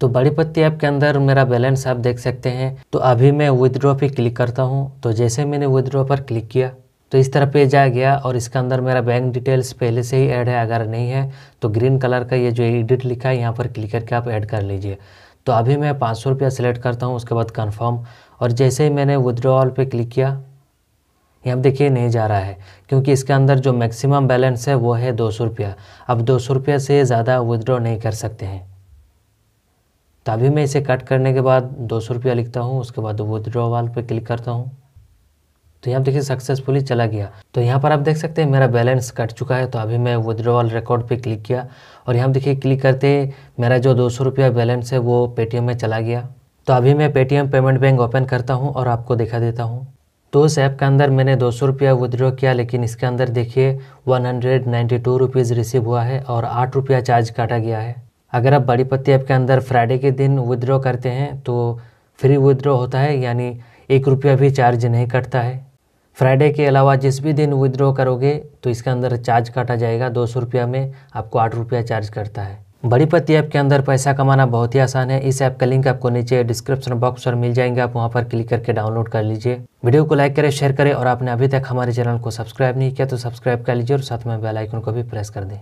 तो बड़ी पत्ती ऐप के अंदर मेरा बैलेंस आप देख सकते हैं तो अभी मैं विदड्रॉ पे क्लिक करता हूँ तो जैसे मैंने विदड्रॉ पर क्लिक किया तो इस तरह पेज आ गया और इसके अंदर मेरा बैंक डिटेल्स पहले से ही ऐड है अगर नहीं है तो ग्रीन कलर का ये जो एडिट लिखा है यहाँ पर क्लिक करके आप ऐड कर लीजिए तो अभी मैं पाँच सौ रुपया सेलेक्ट करता हूँ उसके बाद कन्फर्म और जैसे ही मैंने विदड्रॉल पे क्लिक किया यहाँ देखिए नहीं जा रहा है क्योंकि इसके अंदर जो मैक्सिमम बैलेंस है वो है दो सौ रुपया अब दो सौ रुपया से ज़्यादा विदड्रॉ नहीं कर सकते हैं तो अभी मैं इसे कट करने के बाद दो सौ रुपया लिखता हूँ उसके बाद विदड्रॉ वाल पर क्लिक करता हूँ तो यहाँ देखिए सक्सेसफुली चला गया तो यहाँ पर आप देख सकते हैं मेरा बैलेंस कट चुका है तो अभी मैं विदड्रॉवल रिकॉर्ड पे क्लिक किया और यहाँ देखिए क्लिक करते मेरा जो दो सौ रुपया बैलेंस है वो पेटीएम में चला गया तो अभी मैं पेटीएम पेमेंट बैंक ओपन करता हूँ और आपको दिखा देता हूँ तो उस ऐप के अंदर मैंने दो सौ रुपया विदड्रॉ किया लेकिन इसके अंदर देखिए one hundred ninety two rupees receive हुआ है और आठ रुपया चार्ज काटा गया है अगर आप बड़ी पत्ती ऐप के अंदर फ्राइडे के दिन विदड्रॉ करते हैं तो फ्री विदड्रॉ होता है यानी एक रुपया भी चार्ज नहीं कटता है फ्राइडे के अलावा जिस भी दिन विदड्रॉ करोगे तो इसके अंदर चार्ज काटा जाएगा दो सौ रुपया में आपको आठ रुपया चार्ज करता है बड़ी पत्ती ऐप के अंदर पैसा कमाना बहुत ही आसान है इस ऐप का लिंक आपको नीचे डिस्क्रिप्शन बॉक्स पर मिल जाएंगे आप वहाँ पर क्लिक करके डाउनलोड कर लीजिए वीडियो को लाइक करें शेयर करें और आपने अभी तक हमारे चैनल को सब्सक्राइब नहीं किया तो सब्सक्राइब कर लीजिए और साथ में बेल आइकन को भी प्रेस कर दें